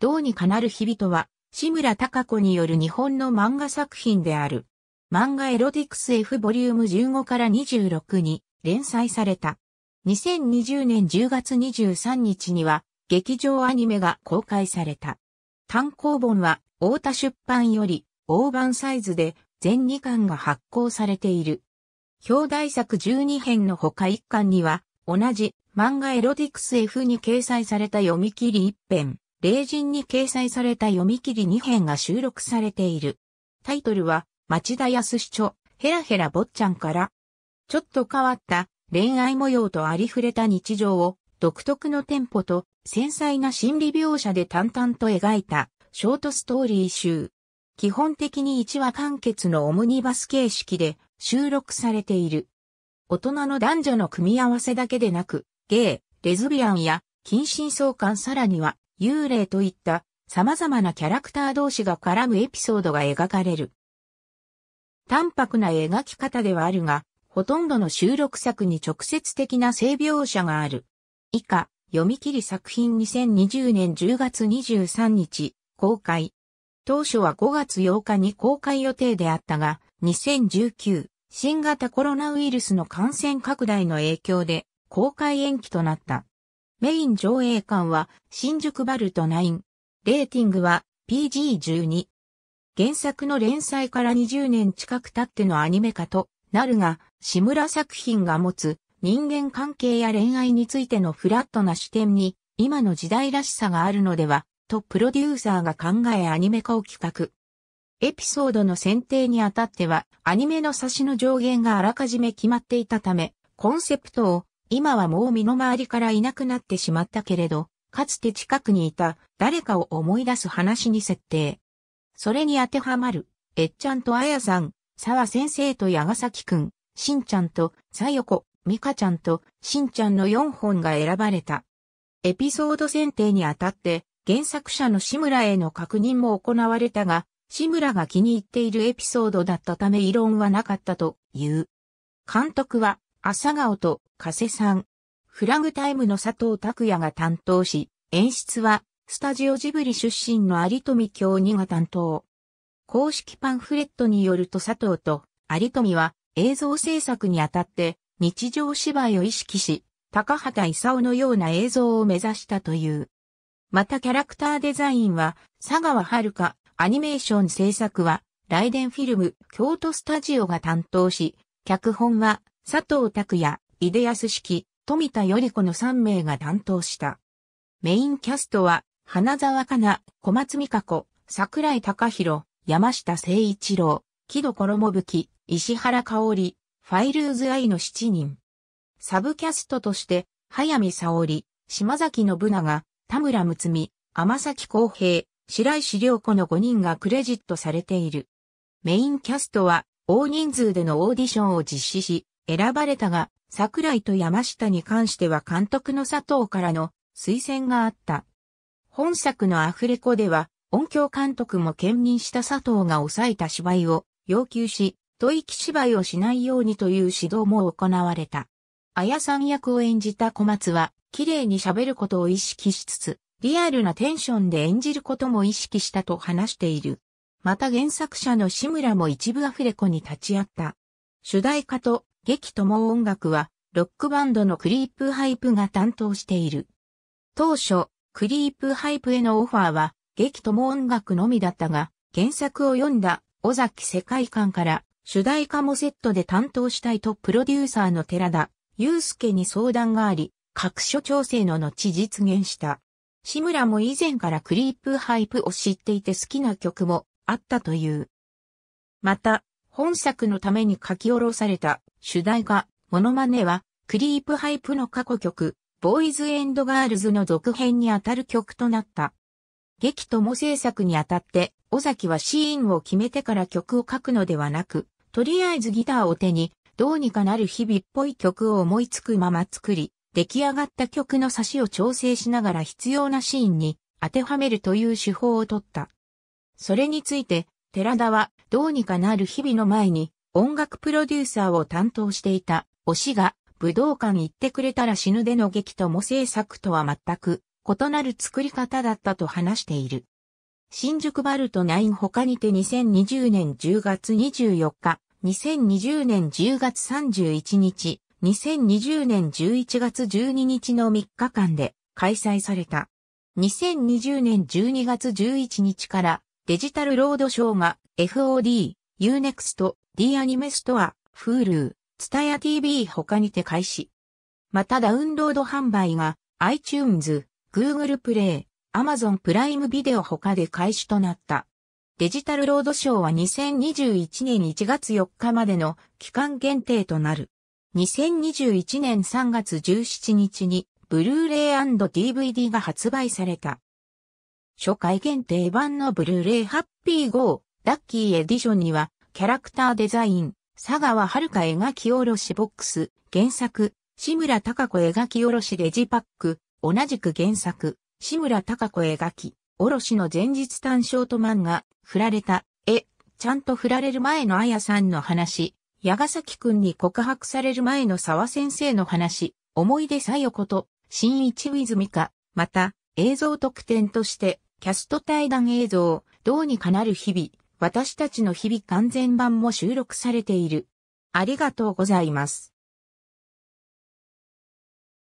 どうにかなる日々とは、志村貴子による日本の漫画作品である。漫画エロティクス F ボリューム15から26に連載された。2020年10月23日には劇場アニメが公開された。単行本は大田出版より大判サイズで全2巻が発行されている。表題作12編の他1巻には同じ漫画エロティクス F に掲載された読み切り1編。例人に掲載された読み切り2編が収録されている。タイトルは、町田康著、ヘラヘラ坊ちゃんから、ちょっと変わった恋愛模様とありふれた日常を独特のテンポと繊細な心理描写で淡々と描いたショートストーリー集。基本的に1話完結のオムニバス形式で収録されている。大人の男女の組み合わせだけでなく、ゲイ、レズビアンや近親相関さらには幽霊といった様々なキャラクター同士が絡むエピソードが描かれる。淡白な描き方ではあるが、ほとんどの収録作に直接的な性描写がある。以下、読み切り作品2020年10月23日、公開。当初は5月8日に公開予定であったが、2019、新型コロナウイルスの感染拡大の影響で公開延期となった。メイン上映館は新宿バルト9。レーティングは PG12。原作の連載から20年近く経ってのアニメ化となるが、志村作品が持つ人間関係や恋愛についてのフラットな視点に今の時代らしさがあるのでは、とプロデューサーが考えアニメ化を企画。エピソードの選定にあたっては、アニメの差しの上限があらかじめ決まっていたため、コンセプトを今はもう身の回りからいなくなってしまったけれど、かつて近くにいた誰かを思い出す話に設定。それに当てはまる、えっちゃんとあやさん、沢先生と矢ヶ崎くん、しんちゃんとさよこ、みかちゃんとしんちゃんの4本が選ばれた。エピソード選定にあたって、原作者の志村への確認も行われたが、志村が気に入っているエピソードだったため異論はなかったという。監督は朝顔と加瀬さん。フラグタイムの佐藤拓也が担当し、演出は、スタジオジブリ出身の有富京二が担当。公式パンフレットによると佐藤と有富は映像制作にあたって日常芝居を意識し、高畑勲のような映像を目指したという。またキャラクターデザインは佐川遥、アニメーション制作はライデンフィルム京都スタジオが担当し、脚本は佐藤拓也、井出康式、富田より子の3名が担当した。メインキャストは、花沢香菜、小松美香子、桜井隆弘、山下誠一郎、木戸衣吹、石原香織、ファイルーズイの7人。サブキャストとして、早見沙織、島崎信長、田村睦美、天崎光平、白石良子の5人がクレジットされている。メインキャストは、大人数でのオーディションを実施し、選ばれたが、桜井と山下に関しては監督の佐藤からの推薦があった。本作のアフレコでは、音響監督も兼任した佐藤が抑えた芝居を要求し、吐息芝居をしないようにという指導も行われた。綾さん役を演じた小松は、綺麗に喋ることを意識しつつ、リアルなテンションで演じることも意識したと話している。また原作者の志村も一部アフレコに立ち会った。主題歌と劇とも音楽は、ロックバンドのクリープハイプが担当している。当初、クリープハイプへのオファーは、劇とも音楽のみだったが、原作を読んだ、尾崎世界観から、主題歌もセットで担当したいとプロデューサーの寺田、祐介に相談があり、各所調整の後実現した。志村も以前からクリープハイプを知っていて好きな曲もあったという。また、本作のために書き下ろされた主題歌、モノマネは、クリープハイプの過去曲、ボーイズエンドガールズの続編にあたる曲となった。劇とも制作にあたって、尾崎はシーンを決めてから曲を書くのではなく、とりあえずギターを手に、どうにかなる日々っぽい曲を思いつくまま作り、出来上がった曲の差しを調整しながら必要なシーンに当てはめるという手法を取った。それについて、寺田はどうにかなる日々の前に音楽プロデューサーを担当していた、推しが、武道館行ってくれたら死ぬでの劇とも制作とは全く異なる作り方だったと話している。新宿バルト9他にて2020年10月24日、2020年10月31日、2020年11月12日の3日間で開催された。2020年12月11日からデジタルロードショーが FOD、UNEXT、D アニメストア、フールー、ツタヤ TV 他にて開始。またダウンロード販売が iTunes、Google Play、Amazon プライムビデオ他で開始となった。デジタルロードショーは2021年1月4日までの期間限定となる。2021年3月17日にブルーレイ &DVD が発売された。初回限定版のブルーレイハッピーー、ラッキーエディションにはキャラクターデザイン、佐川遥描き下ろしボックス、原作、志村貴子描き下ろしデジパック、同じく原作、志村貴子描き、下ろしの前日単ショート漫画、振られた、え、ちゃんと振られる前のあやさんの話、矢ヶ崎くんに告白される前の沢先生の話、思い出さよこと、新一ウィズミカ、また、映像特典として、キャスト対談映像、どうにかなる日々、私たちの日々完全版も収録されている。ありがとうございます。